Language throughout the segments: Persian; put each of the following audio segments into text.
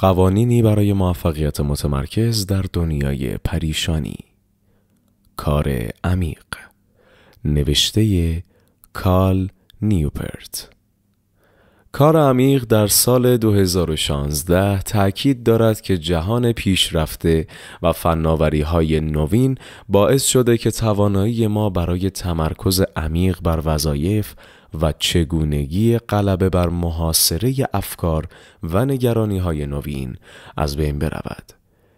قوانینی برای موفقیت متمرکز در دنیای پریشانی کار عمیق نوشته کال نیوپرت کار عمیق در سال 2016 تاکید دارد که جهان پیشرفته و فناوری های نوین باعث شده که توانایی ما برای تمرکز عمیق بر وظایف و چگونگی غلبه بر محاصره افکار و نگرانی های نوین از بین برود.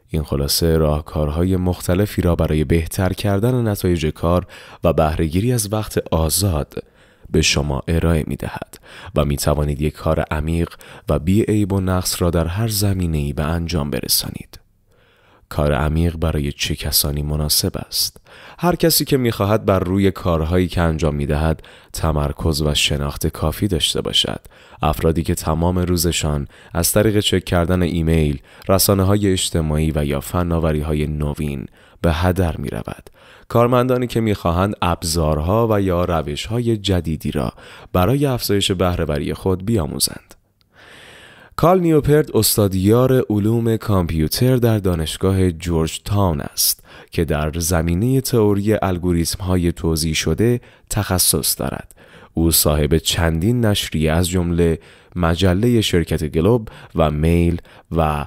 این خلاصه راهکارهای مختلفی را برای بهتر کردن نتایج کار و بهرهگیری از وقت آزاد به شما ارائه می دهد و می توانید یک کار عمیق و بی عیب و نقص را در هر زمینه ای به انجام برسانید. کار عمیق برای چه کسانی مناسب است هر کسی که میخواهد بر روی کارهایی که انجام میدهد تمرکز و شناخت کافی داشته باشد افرادی که تمام روزشان از طریق چک کردن ایمیل رسانه های اجتماعی و یا فناوری های نوین به هدر می رود. کارمندانی که میخواهند ابزارها و یا روشهای جدیدی را برای افزایش بهرهوری خود بیاموزند کال نیوپرد استادیار علوم کامپیوتر در دانشگاه جورج تاون است که در زمینه تئوری الگوریتم های توضیح شده تخصص دارد. او صاحب چندین نشریه از جمله مجله شرکت گلوب و میل و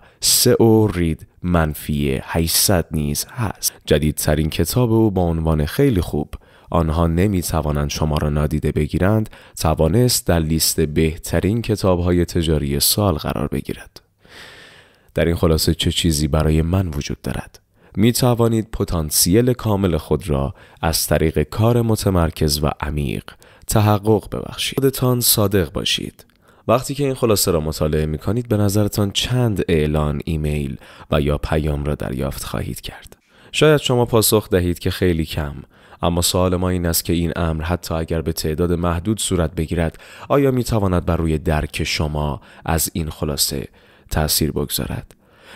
او رید منفی 800 نیز هست. جدیدترین کتاب او با عنوان خیلی خوب آنها نمی توانند شما را نادیده بگیرند توانست در لیست بهترین کتاب های تجاری سال قرار بگیرد در این خلاصه چه چیزی برای من وجود دارد می توانید پتانسیل کامل خود را از طریق کار متمرکز و عمیق تحقق ببخشید خودتان صادق باشید وقتی که این خلاصه را مطالعه می کنید به نظرتان چند اعلان ایمیل و یا پیام را دریافت خواهید کرد شاید شما پاسخ دهید که خیلی کم اما سوال ما این است که این امر حتی اگر به تعداد محدود صورت بگیرد آیا می تواند بر روی درک شما از این خلاصه تاثیر بگذارد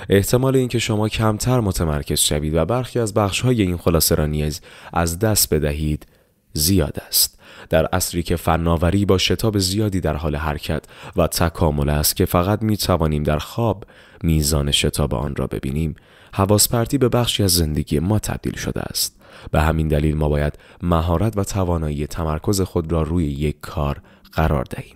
احتمال اینکه شما کمتر متمرکز شوید و برخی از های این خلاصه را نیز از دست بدهید زیاد است در اصری که فناوری با شتاب زیادی در حال حرکت و تکامل است که فقط می توانیم در خواب میزان شتاب آن را ببینیم حواسپرتی به بخشی از زندگی ما تبدیل شده است به همین دلیل ما باید مهارت و توانایی تمرکز خود را روی یک کار قرار دهیم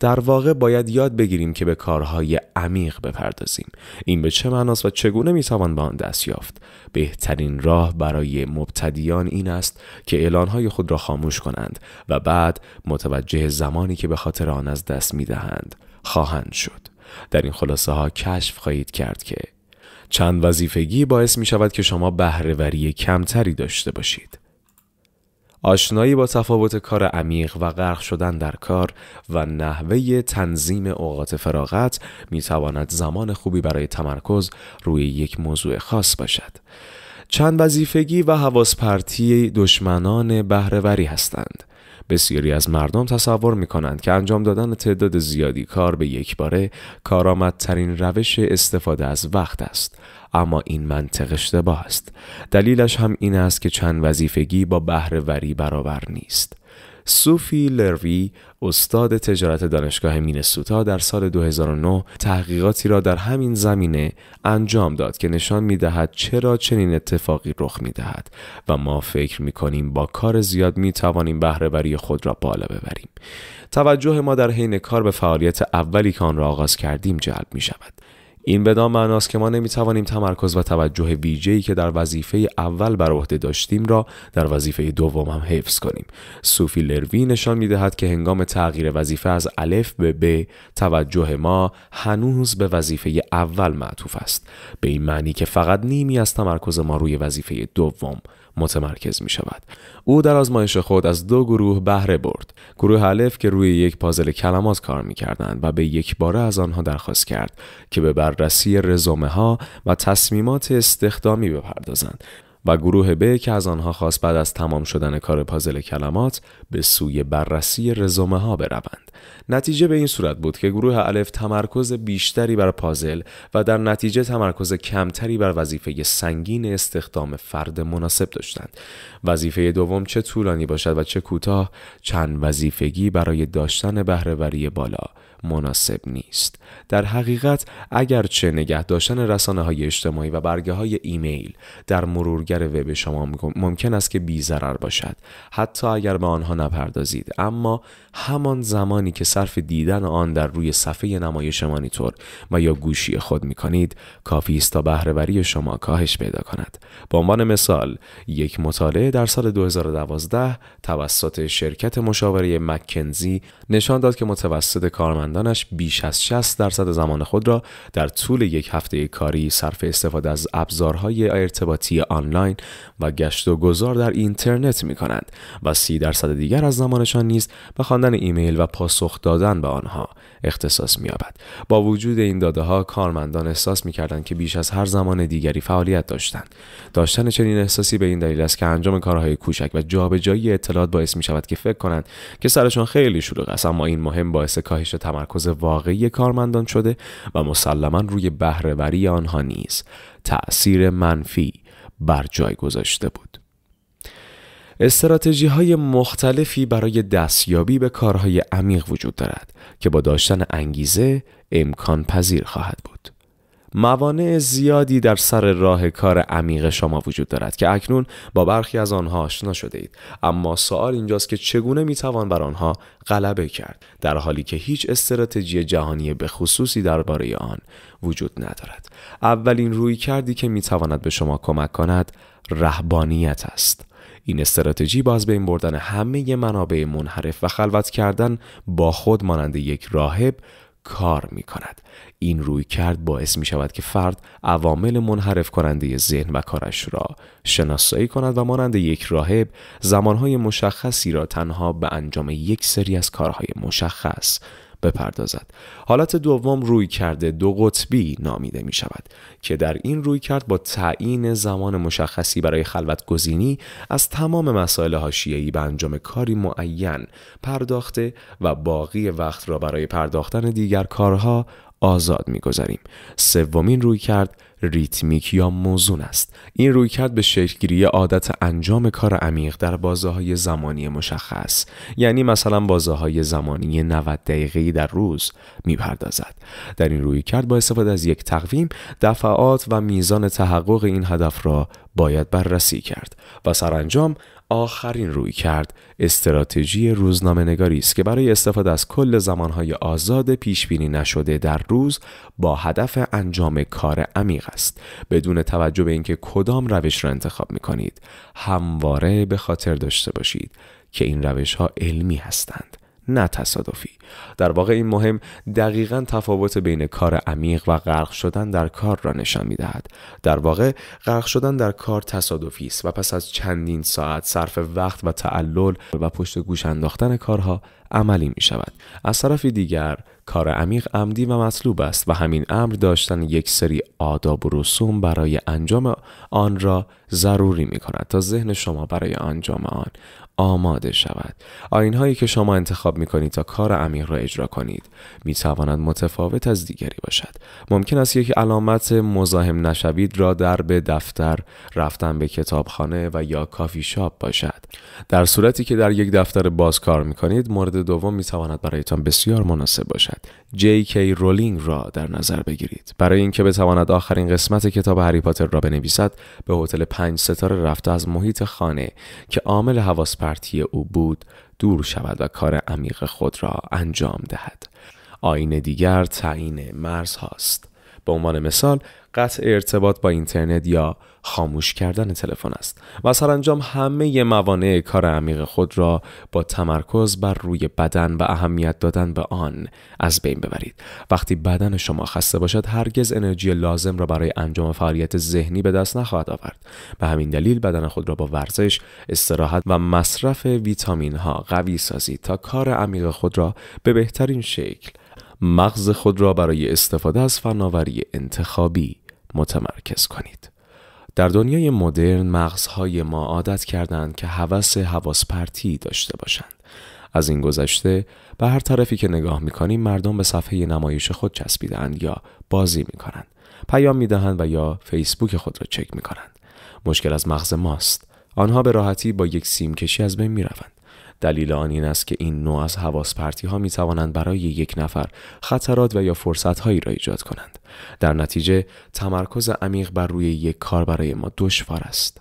در واقع باید یاد بگیریم که به کارهای عمیق بپردازیم این به چه معناست و چگونه میتوان به آن دست یافت بهترین راه برای مبتدیان این است که اعلانهای خود را خاموش کنند و بعد متوجه زمانی که به خاطر آن از دست میدهند خواهند شد در این خلاصه ها کشف خواهید کرد که چند وظیفگی باعث می شود که شما بهرهوری کمتری داشته باشید. آشنایی با تفاوت کار عمیق و غرق شدن در کار و نحوه تنظیم اوقات فراغت می تواند زمان خوبی برای تمرکز روی یک موضوع خاص باشد. چند وظیفگی و پرتی دشمنان بهرهوری هستند. بسیاری از مردم تصور می کنند که انجام دادن تعداد زیادی کار به یک باره کارآمدترین روش استفاده از وقت است اما این منطق اشتباه است دلیلش هم این است که چند وظیفگی با وری برابر نیست سوفی لروی استاد تجارت دانشگاه مینسوتا در سال 2009 تحقیقاتی را در همین زمینه انجام داد که نشان می دهد چرا چنین اتفاقی رخ می دهد و ما فکر می کنیم با کار زیاد می توانیم بهرهوری خود را بالا ببریم. توجه ما در حین کار به فعالیت اولی که آن را آغاز کردیم جلب می شود. این بدان معناست که ما نمیتوانیم تمرکز و توجه ویژه‌ای که در وظیفه اول بر عهده داشتیم را در وظیفه دوم هم حفظ کنیم سوفی لروی نشان میدهد که هنگام تغییر وظیفه از الف به ب توجه ما هنوز به وظیفه اول معطوف است به این معنی که فقط نیمی از تمرکز ما روی وظیفه دوم متمرکز می شود. او در آزمایش خود از دو گروه بهره برد. گروه الف که روی یک پازل کلمات کار می کردند و به یک باره از آنها درخواست کرد که به بررسی رزومه ها و تصمیمات استخدامی بپردازند و گروه ب که از آنها خواست بعد از تمام شدن کار پازل کلمات به سوی بررسی رزومه ها بروند. نتیجه به این صورت بود که گروه الف تمرکز بیشتری بر پازل و در نتیجه تمرکز کمتری بر وظیفه سنگین استخدام فرد مناسب داشتند. وظیفه دوم چه طولانی باشد و چه کوتاه چند وظیفگی برای داشتن بهرهوری بالا مناسب نیست در حقیقت اگرچه نگه داشتن رسانه های اجتماعی و برگه های ایمیل در مرورگر وب شما ممکن است که بی ضرر باشد حتی اگر به آنها نپردازید اما همان زمانی که صرف دیدن آن در روی صفحه نمایش مانیتور و یا گوشی خود می کنید کافی است تا بهرهوری شما کاهش پیدا کند به عنوان مثال یک مطالعه در سال 2012 توسط شرکت مشاوره مکنزی نشان داد که متوسط کارمند فرزندانش بیش از 60 درصد زمان خود را در طول یک هفته کاری صرف استفاده از ابزارهای ارتباطی آنلاین و گشت و گذار در اینترنت می کنند و 30 درصد دیگر از زمانشان نیز به خواندن ایمیل و پاسخ دادن به آنها اختصاص می‌یابد. با وجود این داده ها کارمندان احساس می کردند که بیش از هر زمان دیگری فعالیت داشتند. داشتن چنین احساسی به این دلیل است که انجام کارهای کوچک و جابجایی اطلاعات باعث می شود که فکر کنند که سرشان خیلی شلوغ است اما این مهم باعث کاهش تمرکز تمرکز واقعی کارمندان شده و مسلما روی بهرهوری آنها نیز تأثیر منفی بر جای گذاشته بود. استراتژی های مختلفی برای دستیابی به کارهای عمیق وجود دارد که با داشتن انگیزه امکان پذیر خواهد بود. موانع زیادی در سر راه کار عمیق شما وجود دارد که اکنون با برخی از آنها آشنا شده اید اما سوال اینجاست که چگونه می توان بر آنها غلبه کرد در حالی که هیچ استراتژی جهانی به خصوصی درباره آن وجود ندارد اولین روی کردی که می تواند به شما کمک کند رهبانیت است این استراتژی باز به این بردن همه منابع منحرف و خلوت کردن با خود مانند یک راهب کار می کند. این روی کرد باعث می شود که فرد عوامل منحرف کننده ذهن و کارش را شناسایی کند و مانند یک راهب زمانهای مشخصی را تنها به انجام یک سری از کارهای مشخص بپردازد حالت دوم روی کرده دو قطبی نامیده می شود که در این روی کرد با تعیین زمان مشخصی برای خلوت گزینی از تمام مسائل هاشیهی به انجام کاری معین پرداخته و باقی وقت را برای پرداختن دیگر کارها آزاد گذاریم سومین روی کرد ریتمیک یا موزون است این رویکرد به شکلگیری عادت انجام کار عمیق در بازه های زمانی مشخص یعنی مثلا بازه های زمانی 90 دقیقه‌ای در روز میپردازد در این رویکرد با استفاده از یک تقویم دفعات و میزان تحقق این هدف را باید بررسی کرد و سرانجام آخرین روی کرد استراتژی روزنامه نگاری است که برای استفاده از کل زمانهای آزاد پیش بینی نشده در روز با هدف انجام کار عمیق بدون توجه به اینکه کدام روش را انتخاب می کنید همواره به خاطر داشته باشید که این روش ها علمی هستند نه تصادفی در واقع این مهم دقیقا تفاوت بین کار عمیق و غرق شدن در کار را نشان می دهد. در واقع غرق شدن در کار تصادفی است و پس از چندین ساعت صرف وقت و تعلل و پشت گوش انداختن کارها عملی می شود. از طرف دیگر کار عمیق عمدی و مطلوب است و همین امر داشتن یک سری آداب و رسوم برای انجام آن را ضروری می کند تا ذهن شما برای انجام آن آماده شود. آین هایی که شما انتخاب می کنید تا کار عمیق را اجرا کنید می تواند متفاوت از دیگری باشد ممکن است یک علامت مزاحم نشوید را در به دفتر رفتن به کتابخانه و یا کافی شاپ باشد در صورتی که در یک دفتر باز کار می کنید مورد دوم می تواند برایتان بسیار مناسب باشد جی کی رولینگ را در نظر بگیرید برای اینکه بتواند آخرین قسمت کتاب هری پاتر را بنویسد به هتل پنج ستاره رفته از محیط خانه که عامل حواس او بود دور شود و کار عمیق خود را انجام دهد آین دیگر تعیین مرز هاست به عنوان مثال قطع ارتباط با اینترنت یا خاموش کردن تلفن است و سرانجام همه موانع کار عمیق خود را با تمرکز بر روی بدن و اهمیت دادن به آن از بین ببرید وقتی بدن شما خسته باشد هرگز انرژی لازم را برای انجام فعالیت ذهنی به دست نخواهد آورد به همین دلیل بدن خود را با ورزش استراحت و مصرف ویتامین ها قوی سازید تا کار عمیق خود را به بهترین شکل مغز خود را برای استفاده از فناوری انتخابی متمرکز کنید. در دنیای مدرن مغزهای ما عادت کردند که هوس حواس داشته باشند. از این گذشته به هر طرفی که نگاه میکنیم مردم به صفحه نمایش خود چسبیدند یا بازی میکنند. پیام میدهند و یا فیسبوک خود را چک میکنند. مشکل از مغز ماست. آنها به راحتی با یک سیم کشی از بین میروند. دلیل آن این است که این نوع از حواس پرتی ها می توانند برای یک نفر خطرات و یا فرصت هایی را ایجاد کنند. در نتیجه تمرکز عمیق بر روی یک کار برای ما دشوار است.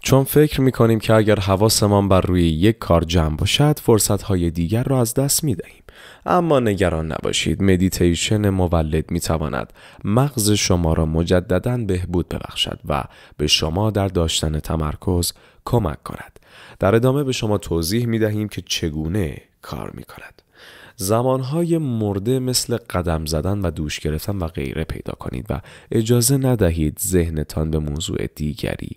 چون فکر می کنیم که اگر حواسمان بر روی یک کار جمع باشد فرصت های دیگر را از دست می دهیم. اما نگران نباشید مدیتیشن مولد می تواند مغز شما را مجددا بهبود ببخشد و به شما در داشتن تمرکز کمک کند. در ادامه به شما توضیح می دهیم که چگونه کار می کند. زمانهای مرده مثل قدم زدن و دوش گرفتن و غیره پیدا کنید و اجازه ندهید ذهنتان به موضوع دیگری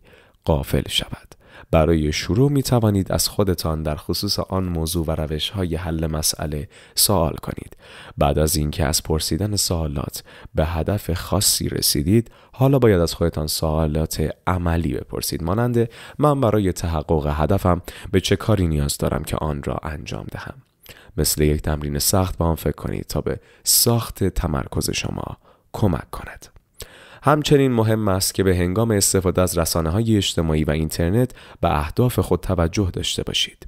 قافل شود. برای شروع می توانید از خودتان در خصوص آن موضوع و روش های حل مسئله سوال کنید. بعد از اینکه از پرسیدن سوالات به هدف خاصی رسیدید، حالا باید از خودتان سوالات عملی بپرسید. مانند من برای تحقق هدفم به چه کاری نیاز دارم که آن را انجام دهم؟ مثل یک تمرین سخت به آن فکر کنید تا به ساخت تمرکز شما کمک کند. همچنین مهم است که به هنگام استفاده از رسانه های اجتماعی و اینترنت به اهداف خود توجه داشته باشید.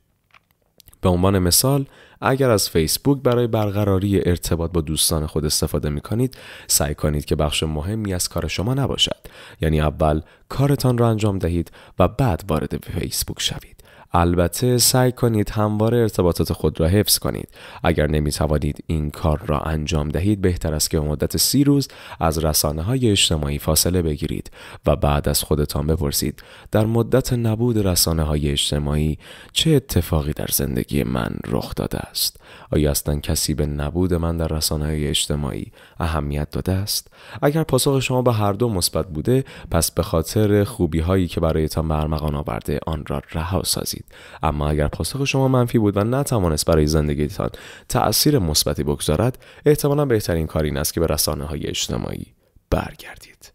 به عنوان مثال اگر از فیسبوک برای برقراری ارتباط با دوستان خود استفاده می کنید سعی کنید که بخش مهمی از کار شما نباشد یعنی اول کارتان را انجام دهید و بعد وارد فیسبوک شوید البته سعی کنید هموار ارتباطات خود را حفظ کنید اگر نمی توانید این کار را انجام دهید بهتر است که به مدت سی روز از رسانه های اجتماعی فاصله بگیرید و بعد از خودتان بپرسید در مدت نبود رسانه های اجتماعی چه اتفاقی در زندگی من رخ داده است آیا اصلا کسی به نبود من در رسانه های اجتماعی اهمیت داده است اگر پاسخ شما به هر دو مثبت بوده پس به خاطر خوبی هایی که برایتان برمغان آورده آن را رها سازید اما اگر پاسخ شما منفی بود و نتوانست برای زندگیتان تأثیر مثبتی بگذارد احتمالا بهترین کار این است که به رسانه های اجتماعی برگردید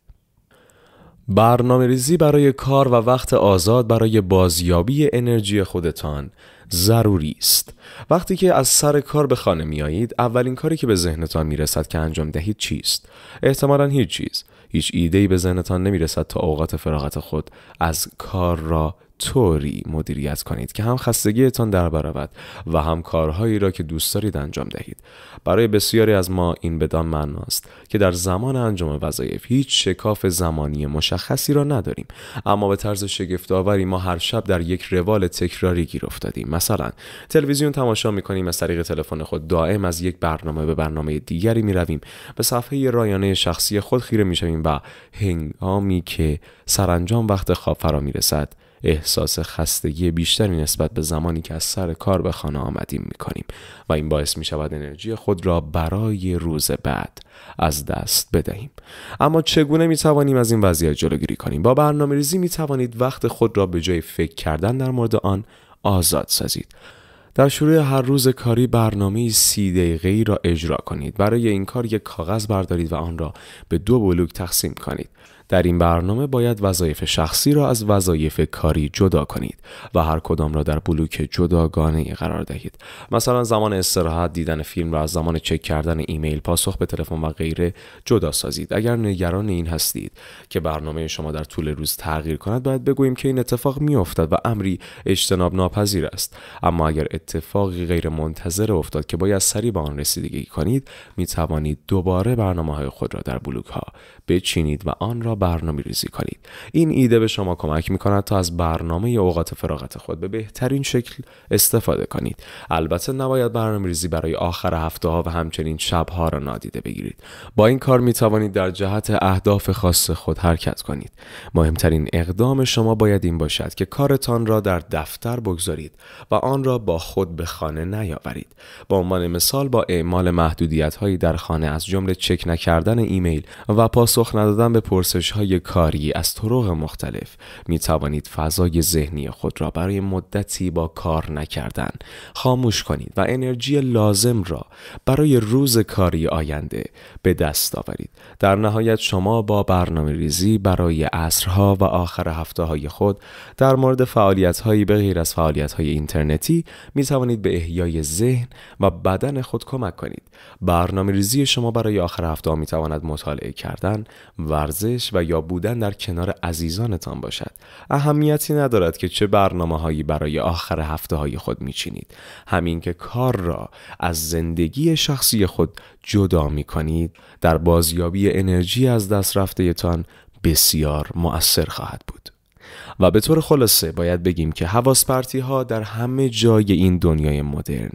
برنامه ریزی برای کار و وقت آزاد برای بازیابی انرژی خودتان ضروری است وقتی که از سر کار به خانه میآیید، اولین کاری که به ذهنتان رسد که انجام دهید چیست احتمالا هیچ چیز هیچ ایده‌ای به ذهنتان رسد تا اوقات فراغت خود از کار را طوری مدیریت کنید که هم خستگیتان در برود و هم کارهایی را که دوست دارید انجام دهید برای بسیاری از ما این بدان معناست که در زمان انجام وظایف هیچ شکاف زمانی مشخصی را نداریم اما به طرز شگفتآوری ما هر شب در یک روال تکراری گیر افتادیم مثلا تلویزیون تماشا میکنیم از طریق تلفن خود دائم از یک برنامه به برنامه دیگری میرویم به صفحه رایانه شخصی خود خیره میشویم و هنگامی که سرانجام وقت خواب فرا میرسد احساس خستگی بیشتری نسبت به زمانی که از سر کار به خانه آمدیم می کنیم و این باعث می شود انرژی خود را برای روز بعد از دست بدهیم اما چگونه می توانیم از این وضعیت جلوگیری کنیم با برنامه ریزی می توانید وقت خود را به جای فکر کردن در مورد آن آزاد سازید در شروع هر روز کاری برنامه سی دقیقه ای را اجرا کنید برای این کار یک کاغذ بردارید و آن را به دو بلوک تقسیم کنید در این برنامه باید وظایف شخصی را از وظایف کاری جدا کنید و هر کدام را در بلوک جداگانه قرار دهید مثلا زمان استراحت دیدن فیلم را از زمان چک کردن ایمیل پاسخ به تلفن و غیره جدا سازید اگر نگران این هستید که برنامه شما در طول روز تغییر کند باید بگوییم که این اتفاق میافتد و امری اجتناب ناپذیر است اما اگر اتفاقی غیر منتظر افتاد که باید سریع به آن رسیدگی کنید می توانید دوباره برنامه های خود را در بلوک ها بچینید و آن را برنامه ریزی کنید این ایده به شما کمک می کند تا از برنامه ی اوقات فراغت خود به بهترین شکل استفاده کنید البته نباید برنامه ریزی برای آخر هفته ها و همچنین شب ها را نادیده بگیرید با این کار می توانید در جهت اهداف خاص خود حرکت کنید مهمترین اقدام شما باید این باشد که کارتان را در دفتر بگذارید و آن را با خود به خانه نیاورید به عنوان مثال با اعمال محدودیت هایی در خانه از جمله چک نکردن ایمیل و پاسخ ندادن به پرسش روش های کاری از طرق مختلف می توانید فضای ذهنی خود را برای مدتی با کار نکردن خاموش کنید و انرژی لازم را برای روز کاری آینده به دست آورید. در نهایت شما با برنامه ریزی برای عصرها و آخر هفته های خود در مورد فعالیت هایی به غیر از فعالیت های اینترنتی می توانید به احیای ذهن و بدن خود کمک کنید. برنامه ریزی شما برای آخر هفته ها می تواند مطالعه کردن، ورزش و یا بودن در کنار عزیزانتان باشد اهمیتی ندارد که چه برنامه هایی برای آخر هفته های خود میچینید همین که کار را از زندگی شخصی خود جدا می کنید در بازیابی انرژی از دست رفتهتان بسیار مؤثر خواهد بود و به طور خلاصه باید بگیم که حواس ها در همه جای این دنیای مدرن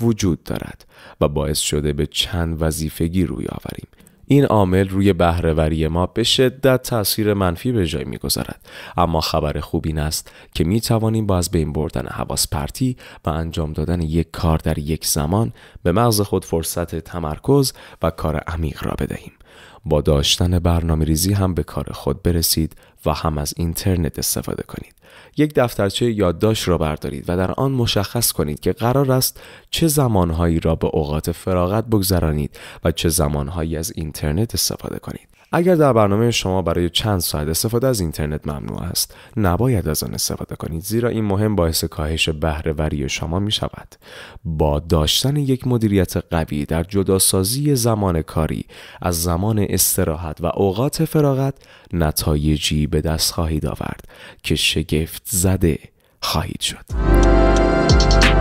وجود دارد و باعث شده به چند وظیفگی روی آوریم این عامل روی بهرهوری ما به شدت تاثیر منفی به جای میگذارد اما خبر خوب این است که می توانیم با از بین بردن حواس پرتی و انجام دادن یک کار در یک زمان به مغز خود فرصت تمرکز و کار عمیق را بدهیم با داشتن برنامه ریزی هم به کار خود برسید و هم از اینترنت استفاده کنید یک دفترچه یادداشت را بردارید و در آن مشخص کنید که قرار است چه زمانهایی را به اوقات فراغت بگذرانید و چه زمانهایی از اینترنت استفاده کنید اگر در برنامه شما برای چند ساعت استفاده از اینترنت ممنوع است نباید از آن استفاده کنید زیرا این مهم باعث کاهش بهرهوری شما می شود با داشتن یک مدیریت قوی در جداسازی زمان کاری از زمان استراحت و اوقات فراغت نتایجی به دست خواهید آورد که شگفت زده خواهید شد